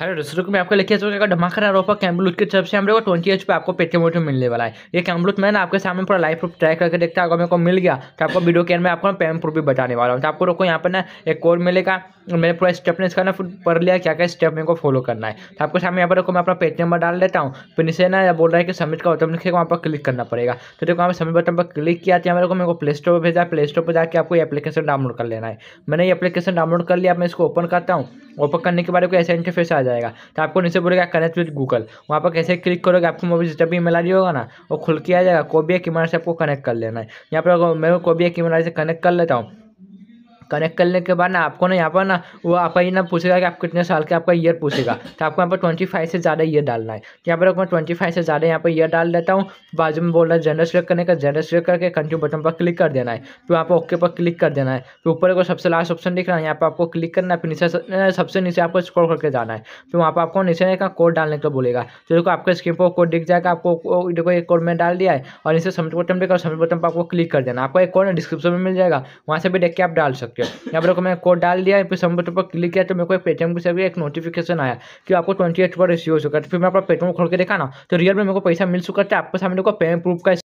hello दोस्तों में आपको लेके चुका रहा ऑफर कैमलूथ की तरफ से हम लोग को ट्वेंटी एच पे आपको पेटीएम मोटो मिलने वाला है ये मैं मैंने आपके सामने पूरा लाइव प्रूफ ट्राई करके देखता अगर मेरे को मिल गया तो आपको वीडियो के में आपको पेम प्रूफ भी बताने वाला हूँ तो आपको रोको यहाँ पर ना एक कोड मिलेगा मैंने पूरा स्टेप ने इसका ना पढ़ लिया क्या क्या स्टेप मेरे को फॉलो करना है तो आपको सामने यहाँ पर रखो मैं अपना पेटीएम नंबर डाल देता हूँ फिर इसे ना बोल रहा है कि सबमिट का बटन लिखेगा वहाँ पर क्लिक करना पड़ेगा तो देखो वहाँ सबमिट बटन पर क्लिक किया था तो मेरे को मेरे को प्ले स्टोर पर भेजा प्ले स्टोर पर जाकर आपको एप्लीकेशन डाउनलोड कर लेना है मैंने ये अपलीकेशन डाउनलोड कर लिया मैं इसको ओपन करता हूँ ओपन करने के बाद आपको ऐसा इंटरफेस आ जाएगा तो आपको नीचे बोलेगा कनेक्ट विद गूगल वहाँ पर कैसे क्लिक करोगे आपको मोबाइल जब भी मेल आ रही होगा ना वो खुल के आ जाएगा कोबिया की से आपको कनेक्ट कर लेना है यहाँ पर मैं कोबिया की से कनेक्ट कर लेता हूँ कनेक्ट करने के बाद ना आपको ना यहाँ पर ना वो आपका ये ना पूछेगा कि आप कितने साल के आपका ईयर पूछेगा तो आपको यहाँ पर ट्वेंटी फाइव से ज़्यादा ईयर डालना है तो यहाँ पर मैं ट्वेंटी फाइव से ज़्यादा यहाँ पर ईयर डाल देता हूँ बाजू में बोल रहा है जेंडर सेलेक्ट करने का जनरल सेलेक्ट करके कंटिन्यू बटन पर क्लिक कर देना है फिर तो वहाँ पर ओके पर क्लिक कर देना है फिर तो ऊपर को सबसे लास्ट ऑप्शन दिख रहा है यहाँ पर आपको क्लिक करना है फिर नीचे सबसे नीचे आपको स्क्रॉल करके जाना है फिर तो वहाँ पर आपको नीचे का कोड डालने का बोलेगा तो देखो आपके स्क्रीन पर कोड दिख जाएगा आपको देखो एक कोड में डाल दिया है और नीचे सबमिट बटन देखा सबमिट बटन पर आपको क्लिक कर देना आपको एक कोड डिस्क्रिप्शन में मिल जाएगा वहाँ से भी देख के आप डाल सकते हो सकते हो यहाँ पर मैं कोड डाल दिया फिर सबमिट पर क्लिक किया तो मेरे को एक पेटीएम की सर्विस एक नोटिफिकेशन आया कि आपको ट्वेंटी एट पर रिसीव हो चुका है तो फिर मैं अपना पेटीएम खोल के देखा ना तो रियल में मेरे को पैसा मिल चुका था आपके सामने को पे प्रूफ का